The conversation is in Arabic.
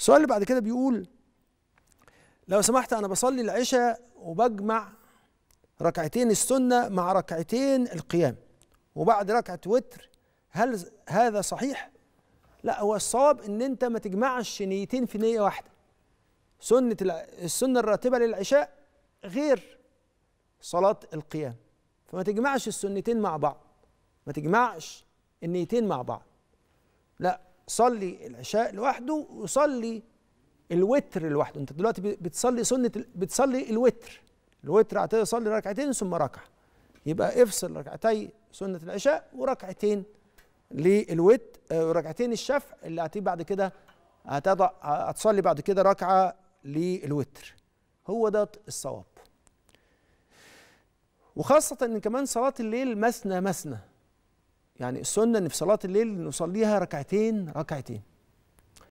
السؤال اللي بعد كده بيقول لو سمحت انا بصلي العشاء وبجمع ركعتين السنه مع ركعتين القيام وبعد ركعه وتر هل هذا صحيح لا هو الصواب ان انت ما تجمعش نيتين في نيه واحده سنه السنه الراتبه للعشاء غير صلاه القيام فما تجمعش السنتين مع بعض ما تجمعش النيتين مع بعض لا صلي العشاء لوحده وصلي الوتر لوحده انت دلوقتي بتصلي سنه بتصلي الوتر الوتر اعتقد صلي ركعتين ثم ركعه يبقى افصل ركعتي سنه العشاء وركعتين للوتر آه، وركعتين الشفع اللي هتيجي بعد كده هتضع هتصلي بعد كده ركعه للوتر هو ده الصواب وخاصه ان كمان صلاه الليل مثنى مثنى يعني السنة إن في صلاة الليل نصليها ركعتين ركعتين